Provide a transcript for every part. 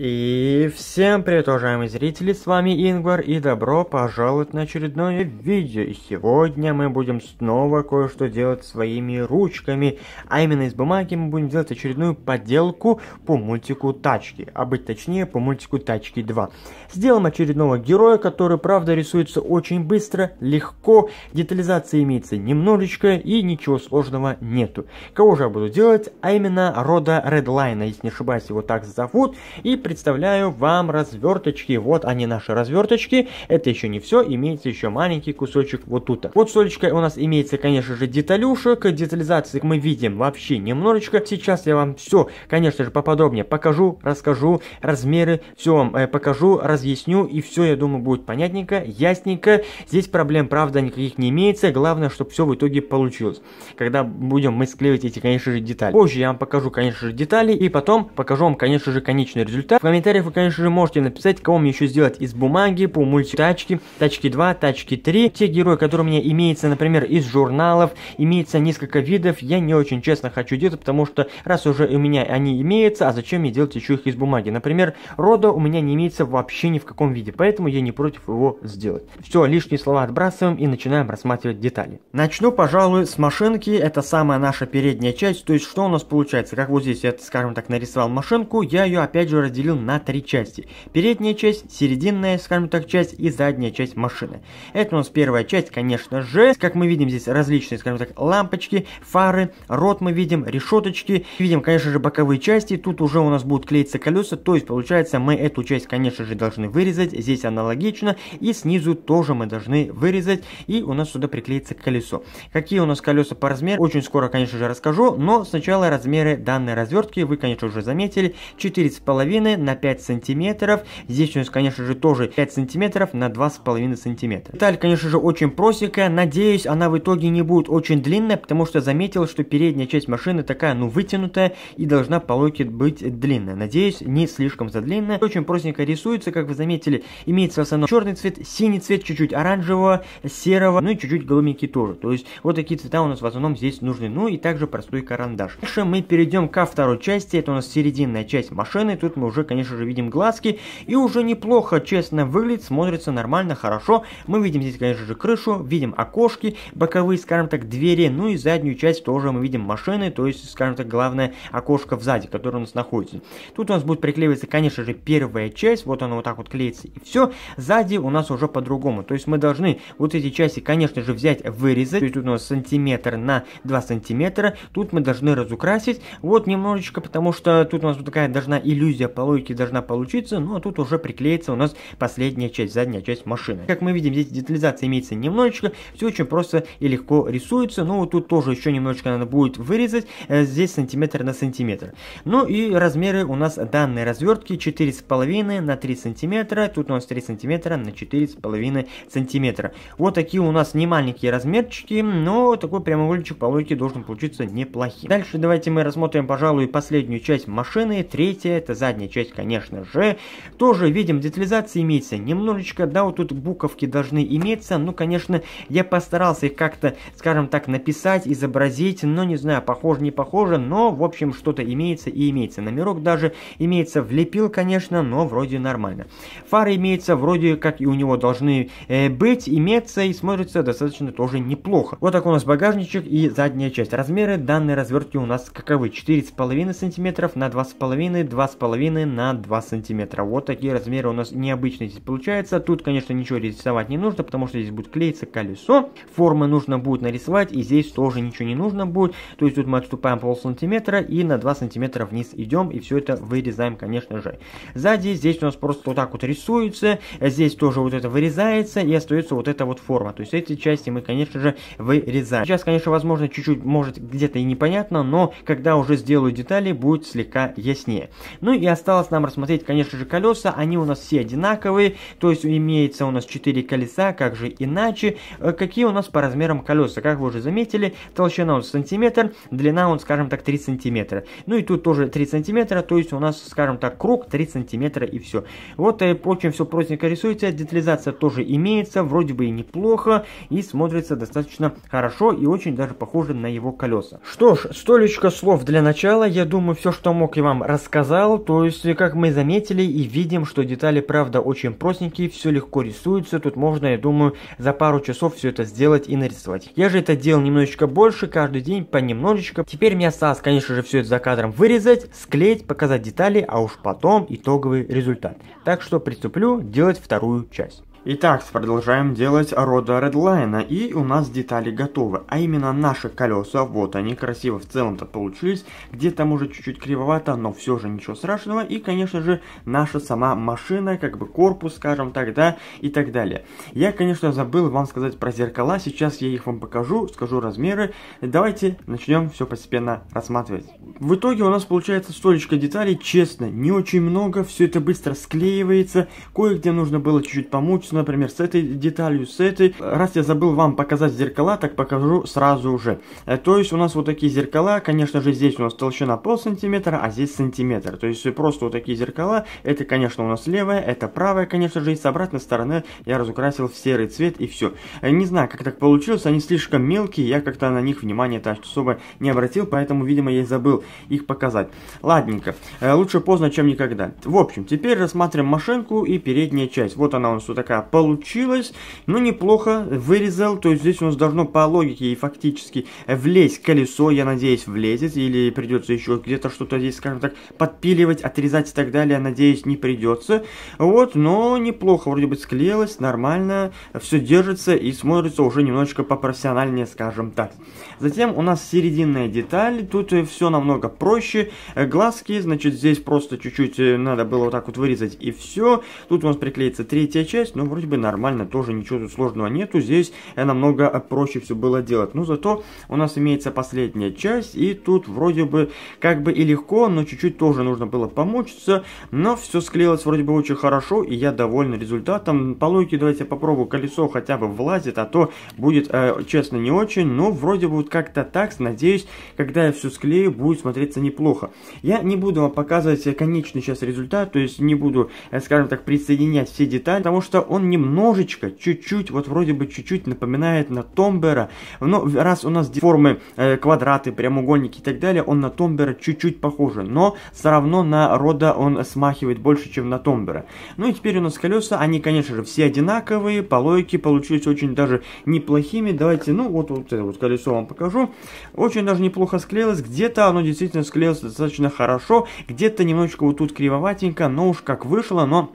И всем привет, уважаемые зрители, с вами Ингвар, и добро пожаловать на очередное видео. И сегодня мы будем снова кое-что делать своими ручками, а именно из бумаги мы будем делать очередную подделку по мультику Тачки, а быть точнее, по мультику Тачки 2. Сделаем очередного героя, который, правда, рисуется очень быстро, легко, Детализации имеется немножечко, и ничего сложного нету. Кого же я буду делать? А именно Рода Редлайна, если не ошибаюсь, его так зовут, и представляю вам разверточки. Вот они, наши разверточки. Это еще не все, имеется еще маленький кусочек вот тут. Вот солечкой у нас имеется, конечно же, деталюшек. Детализации мы видим вообще немножечко. Сейчас я вам все, конечно же, поподробнее покажу, расскажу, размеры, все вам э, покажу, разъясню. И все, я думаю, будет понятненько, ясненько. Здесь проблем, правда, никаких не имеется. Главное, чтобы все в итоге получилось. Когда будем мы склеивать эти, конечно же, детали. Позже я вам покажу, конечно же, детали. И потом покажу вам, конечно же, конечный результат в комментариях вы, конечно же, можете написать, кого мне еще сделать из бумаги, по мультитачке, тачки 2, тачки 3. Те герои, которые у меня имеются, например, из журналов, имеется несколько видов, я не очень честно хочу делать, потому что раз уже у меня они имеются, а зачем мне делать еще их из бумаги? Например, рода у меня не имеется вообще ни в каком виде, поэтому я не против его сделать. Все, лишние слова отбрасываем и начинаем рассматривать детали. Начну, пожалуй, с машинки, это самая наша передняя часть, то есть что у нас получается? Как вот здесь я, скажем так, нарисовал машинку, я ее опять же разделил разделил на три части. Передняя часть, серединная, скажем так, часть и задняя часть машины. Это у нас первая часть, конечно же. Как мы видим, здесь различные, скажем так, лампочки, фары, рот мы видим, решеточки. Видим, конечно же, боковые части. Тут уже у нас будут клеиться колеса, то есть, получается, мы эту часть, конечно же, должны вырезать. Здесь аналогично. И снизу тоже мы должны вырезать. И у нас сюда приклеится колесо. Какие у нас колеса по размеру? Очень скоро, конечно же, расскажу, но сначала размеры данной развертки. Вы, конечно, уже заметили. 4,5 на 5 сантиметров. Здесь у нас, конечно же, тоже 5 сантиметров на 2,5 сантиметра. Деталь, конечно же, очень простенькая. Надеюсь, она в итоге не будет очень длинная, потому что заметил, что передняя часть машины такая, ну, вытянутая и должна по логике быть длинная. Надеюсь, не слишком задлинная. Очень простенько рисуется, как вы заметили, имеется в основном черный цвет, синий цвет, чуть-чуть оранжевого, серого, ну и чуть-чуть голубенький тоже. То есть, вот такие цвета у нас в основном здесь нужны. Ну и также простой карандаш. Дальше мы перейдем ко второй части. Это у нас серединная часть машины. Тут мы уже уже, конечно же, видим глазки, и уже неплохо, честно, выглядит, смотрится нормально, хорошо. Мы видим здесь, конечно же, крышу, видим окошки, боковые, скажем так, двери, ну и заднюю часть тоже мы видим машины, то есть, скажем так, главное окошко сзади, которое у нас находится. Тут у нас будет приклеиваться, конечно же, первая часть, вот она вот так вот клеится, и все. Сзади у нас уже по-другому, то есть мы должны вот эти части, конечно же, взять, вырезать, то есть тут у нас сантиметр на 2 сантиметра, тут мы должны разукрасить, вот немножечко, потому что тут у нас вот такая должна иллюзия получиться, логике должна получиться, ну а тут уже приклеится у нас последняя часть, задняя часть машины. Как мы видим, здесь детализация имеется немножечко, все очень просто и легко рисуется, но вот тут тоже еще немножечко надо будет вырезать, э, здесь сантиметр на сантиметр. Ну и размеры у нас данной развертки 4,5 на 3 сантиметра, тут у нас 3 сантиметра на 4,5 сантиметра. Вот такие у нас не маленькие размерчики, но такой прямоугольничек по логике должен получиться неплохим. Дальше давайте мы рассмотрим, пожалуй, последнюю часть машины, третья, это задняя часть часть, конечно же. Тоже видим, детализация имеется. Немножечко, да, вот тут буковки должны иметься. Ну, конечно, я постарался их как-то, скажем так, написать, изобразить. Но, не знаю, похоже, не похоже. Но, в общем, что-то имеется и имеется. Номерок даже имеется, влепил, конечно, но вроде нормально. Фары имеются, вроде как и у него должны э, быть, имеется и смотрится достаточно тоже неплохо. Вот так у нас багажничек и задняя часть. Размеры данной развертки у нас каковы? 4,5 см на 2,5, 2,5 на 2 сантиметра. Вот такие размеры у нас необычные здесь получаются. Тут, конечно, ничего рисовать не нужно, потому что здесь будет клеиться колесо. Формы нужно будет нарисовать, и здесь тоже ничего не нужно будет. То есть тут мы отступаем пол сантиметра и на 2 сантиметра вниз идем, и все это вырезаем, конечно же. Сзади здесь у нас просто вот так вот рисуется, здесь тоже вот это вырезается, и остается вот эта вот форма. То есть эти части мы, конечно же, вырезаем. Сейчас, конечно, возможно, чуть-чуть, может, где-то и непонятно, но когда уже сделаю детали, будет слегка яснее. Ну и осталось осталось нам рассмотреть, конечно же, колеса. Они у нас все одинаковые, то есть имеется у нас 4 колеса, как же иначе. Э, какие у нас по размерам колеса? Как вы уже заметили, толщина у нас сантиметр, длина он, скажем так, 3 сантиметра. Ну и тут тоже 3 сантиметра, то есть у нас, скажем так, круг 3 сантиметра и все. Вот э, очень все простенько рисуется, детализация тоже имеется, вроде бы и неплохо, и смотрится достаточно хорошо и очень даже похоже на его колеса. Что ж, столечко слов для начала, я думаю, все, что мог я вам рассказал, то есть Впоследствии, как мы заметили и видим, что детали правда очень простенькие, все легко рисуется, тут можно, я думаю, за пару часов все это сделать и нарисовать. Я же это делал немножечко больше, каждый день понемножечко. Теперь мне осталось, конечно же, все это за кадром вырезать, склеить, показать детали, а уж потом итоговый результат. Так что приступлю делать вторую часть. Итак, продолжаем делать рода редлайна, и у нас детали готовы, а именно наши колеса, вот они красиво в целом-то получились, где-то может чуть-чуть кривовато, но все же ничего страшного, и конечно же наша сама машина, как бы корпус, скажем так, да, и так далее. Я, конечно, забыл вам сказать про зеркала, сейчас я их вам покажу, скажу размеры, давайте начнем все постепенно рассматривать. В итоге у нас получается столечко деталей, честно, не очень много, все это быстро склеивается, кое-где нужно было чуть-чуть помочь, работать, например, с этой деталью, с этой. Раз я забыл вам показать зеркала, так покажу сразу же. Э, то есть у нас вот такие зеркала, конечно же, здесь у нас толщина пол сантиметра, а здесь сантиметр. То есть просто вот такие зеркала, это, конечно, у нас левая, это правая, конечно же, и с обратной стороны я разукрасил в серый цвет и все. Э, не знаю, как так получилось, они слишком мелкие, я как-то на них внимания-то особо не обратил, поэтому, видимо, я и забыл их показать. Ладненько, э, лучше поздно, чем никогда. В общем, теперь рассмотрим машинку и передняя часть. Вот она у нас вот такая игра получилась, но неплохо вырезал, то есть здесь у нас должно по логике и фактически влезть колесо, я надеюсь, влезет, или придется еще где-то что-то здесь, скажем так, подпиливать, отрезать и так далее, надеюсь, не придется. Вот, но неплохо вроде бы склеилось, нормально, все держится и смотрится уже немножечко попрофессиональнее, скажем так. Затем у нас серединная деталь, тут э, все намного проще, э, глазки, значит, здесь просто чуть-чуть э, надо было вот так вот вырезать и все. Тут у нас приклеится третья часть, но вроде бы нормально, тоже ничего тут сложного нету. Здесь э, намного э, проще все было делать. Но зато у нас имеется последняя часть, и тут вроде бы как бы и легко, но чуть-чуть тоже нужно было помучиться. Но все склеилось вроде бы очень хорошо, и я доволен результатом. По логике давайте попробую колесо хотя бы влазит, а то будет, э, честно, не очень. Но вроде бы вот как-то так, надеюсь, когда я все склею, будет смотреться неплохо. Я не буду вам показывать конечный сейчас результат, то есть не буду, э, скажем так, присоединять все детали, потому что он он немножечко, чуть-чуть, вот вроде бы чуть-чуть напоминает на Томбера. Но раз у нас формы э, квадраты, прямоугольники и так далее, он на Томбера чуть-чуть похож, но все равно на Рода он смахивает больше, чем на Томбера. Ну и теперь у нас колеса, они, конечно же, все одинаковые, по логике получились очень даже неплохими. Давайте, ну вот, вот это вот колесо вам покажу. Очень даже неплохо склеилось, где-то оно действительно склеилось достаточно хорошо, где-то немножечко вот тут кривоватенько, но уж как вышло, но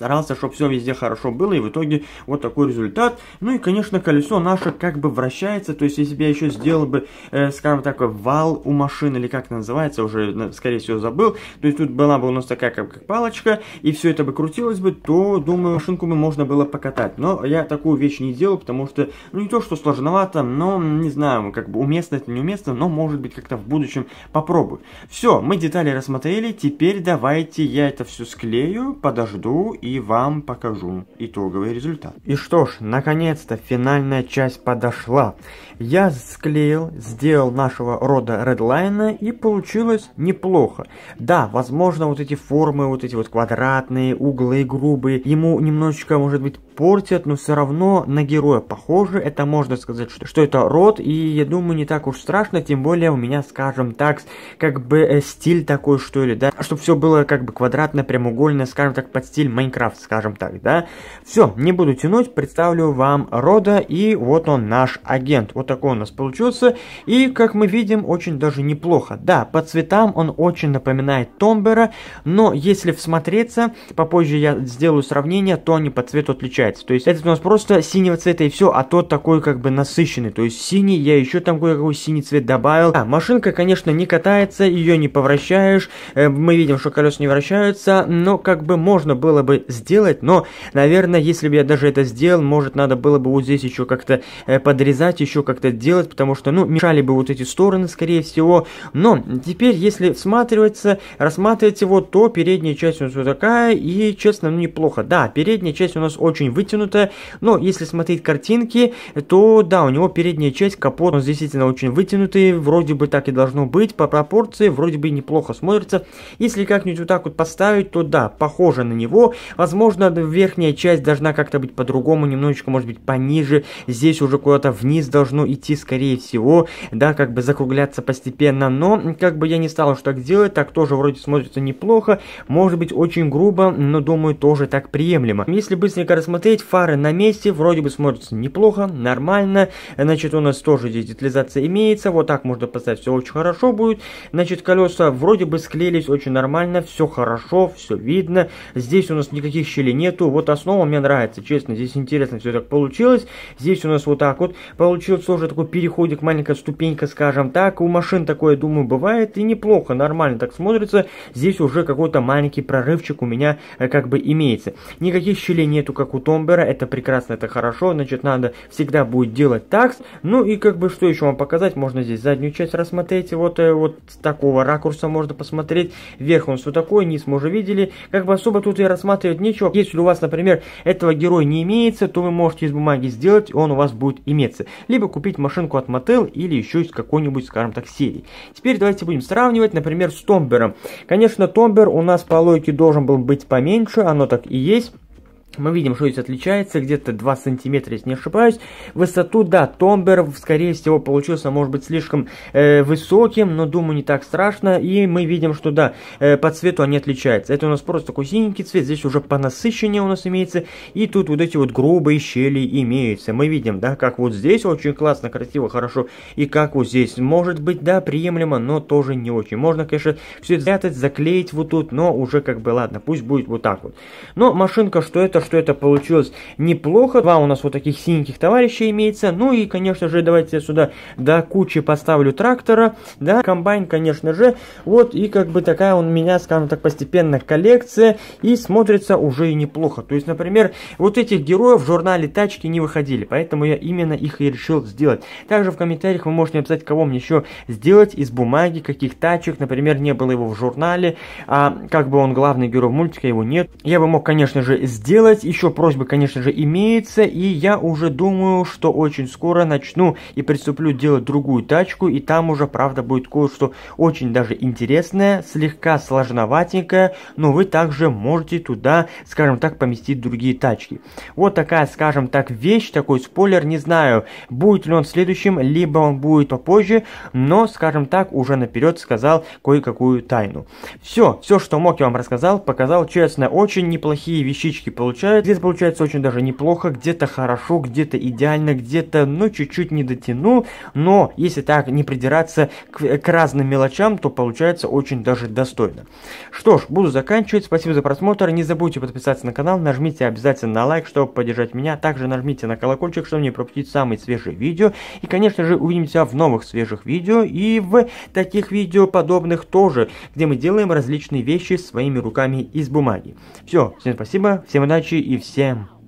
старался, чтобы все везде хорошо было, и в итоге вот такой результат. Ну и, конечно, колесо наше как бы вращается, то есть если бы я еще сделал бы, э, скажем так, вал у машины, или как называется, уже, скорее всего, забыл, то есть тут была бы у нас такая как, как палочка, и все это бы крутилось бы, то, думаю, машинку бы можно было покатать. Но я такую вещь не делал, потому что, ну не то, что сложновато, но, не знаю, как бы уместно это, неуместно, но, может быть, как-то в будущем попробую. Все, мы детали рассмотрели, теперь давайте я это все склею, подожду и и вам покажу итоговый результат. И что ж, наконец-то финальная часть подошла. Я склеил, сделал нашего рода редлайна и получилось неплохо. Да, возможно вот эти формы, вот эти вот квадратные, углы грубые, ему немножечко может быть портят, но все равно на героя похоже, Это можно сказать, что, что это род, и я думаю, не так уж страшно, тем более у меня, скажем так, как бы э, стиль такой, что ли, да, чтобы все было как бы квадратно, прямоугольно, скажем так, под стиль Майнкрафт, скажем так, да. Все, не буду тянуть, представлю вам рода, и вот он наш агент. Вот такой у нас получился, и, как мы видим, очень даже неплохо. Да, по цветам он очень напоминает Томбера, но если всмотреться, попозже я сделаю сравнение, то они по цвету отличаются появляется. То есть этот у нас просто синего цвета и все, а тот такой как бы насыщенный. То есть синий, я еще там кое-какой синий цвет добавил. А, машинка, конечно, не катается, ее не повращаешь. Э, мы видим, что колеса не вращаются, но как бы можно было бы сделать, но, наверное, если бы я даже это сделал, может, надо было бы вот здесь еще как-то э, подрезать, еще как-то делать, потому что, ну, мешали бы вот эти стороны, скорее всего. Но теперь, если всматриваться, рассматривать его, то передняя часть у нас вот такая, и, честно, ну, неплохо. Да, передняя часть у нас очень очень вытянутая. Но если смотреть картинки, то да, у него передняя часть, капот, он действительно очень вытянутый. Вроде бы так и должно быть. По пропорции вроде бы неплохо смотрится. Если как-нибудь вот так вот поставить, то да, похоже на него. Возможно, верхняя часть должна как-то быть по-другому, немножечко, может быть, пониже. Здесь уже куда-то вниз должно идти, скорее всего. Да, как бы закругляться постепенно. Но как бы я не стал уж так делать, так тоже вроде смотрится неплохо. Может быть, очень грубо, но думаю, тоже так приемлемо. Если быстренько рассмотреть посмотреть, фары на месте, вроде бы смотрится неплохо, нормально. Значит, у нас тоже здесь детализация имеется, вот так можно поставить, все очень хорошо будет. Значит, колеса вроде бы склеились очень нормально, все хорошо, все видно. Здесь у нас никаких щелей нету, вот основа мне нравится, честно, здесь интересно все так получилось. Здесь у нас вот так вот получился уже такой переходик, маленькая ступенька, скажем так. У машин такое, думаю, бывает и неплохо, нормально так смотрится. Здесь уже какой-то маленький прорывчик у меня э, как бы имеется. Никаких щелей нету, как у Томбера это прекрасно, это хорошо, значит, надо всегда будет делать такс. Ну и как бы, что еще вам показать, можно здесь заднюю часть рассмотреть, вот, э, вот с такого ракурса можно посмотреть, вверх он все такое, низ мы уже видели, как бы особо тут и рассматривать нечего. Если у вас, например, этого героя не имеется, то вы можете из бумаги сделать, и он у вас будет иметься. Либо купить машинку от Mattel или еще из какой-нибудь, скажем так, серии. Теперь давайте будем сравнивать, например, с Томбером. Конечно, Томбер у нас по логике должен был быть поменьше, оно так и есть. Мы видим, что здесь отличается, где-то 2 сантиметра, если не ошибаюсь. Высоту, да, томбер, скорее всего, получился, может быть, слишком э, высоким, но, думаю, не так страшно. И мы видим, что, да, э, по цвету они отличаются. Это у нас просто такой синенький цвет, здесь уже по понасыщеннее у нас имеется. И тут вот эти вот грубые щели имеются. Мы видим, да, как вот здесь очень классно, красиво, хорошо. И как вот здесь, может быть, да, приемлемо, но тоже не очень. Можно, конечно, все это спрятать, заклеить вот тут, но уже как бы, ладно, пусть будет вот так вот. Но машинка, что это, что это получилось неплохо. Два у нас вот таких синеньких товарищей имеется. Ну и, конечно же, давайте я сюда до кучи поставлю трактора. Да, комбайн, конечно же. Вот, и как бы такая у меня, скажем так, постепенно коллекция. И смотрится уже и неплохо. То есть, например, вот этих героев в журнале «Тачки» не выходили. Поэтому я именно их и решил сделать. Также в комментариях вы можете написать, кого мне еще сделать из бумаги, каких тачек. Например, не было его в журнале. А как бы он главный герой мультика, его нет. Я бы мог, конечно же, сделать делать. Еще просьба, конечно же, имеется, и я уже думаю, что очень скоро начну и приступлю делать другую тачку, и там уже, правда, будет кое-что очень даже интересное, слегка сложноватенькое, но вы также можете туда, скажем так, поместить другие тачки. Вот такая, скажем так, вещь, такой спойлер, не знаю, будет ли он следующим, либо он будет попозже, но, скажем так, уже наперед сказал кое-какую тайну. Все, все, что мог, я вам рассказал, показал, честно, очень неплохие вещички получились получает. Здесь получается очень даже неплохо, где-то хорошо, где-то идеально, где-то, ну, чуть-чуть не дотянул, но если так не придираться к, к разным мелочам, то получается очень даже достойно. Что ж, буду заканчивать, спасибо за просмотр, не забудьте подписаться на канал, нажмите обязательно на лайк, чтобы поддержать меня, также нажмите на колокольчик, чтобы не пропустить самые свежие видео, и, конечно же, увидимся в новых свежих видео и в таких видео подобных тоже, где мы делаем различные вещи своими руками из бумаги. Все, всем спасибо, всем удачи! ночи и всем.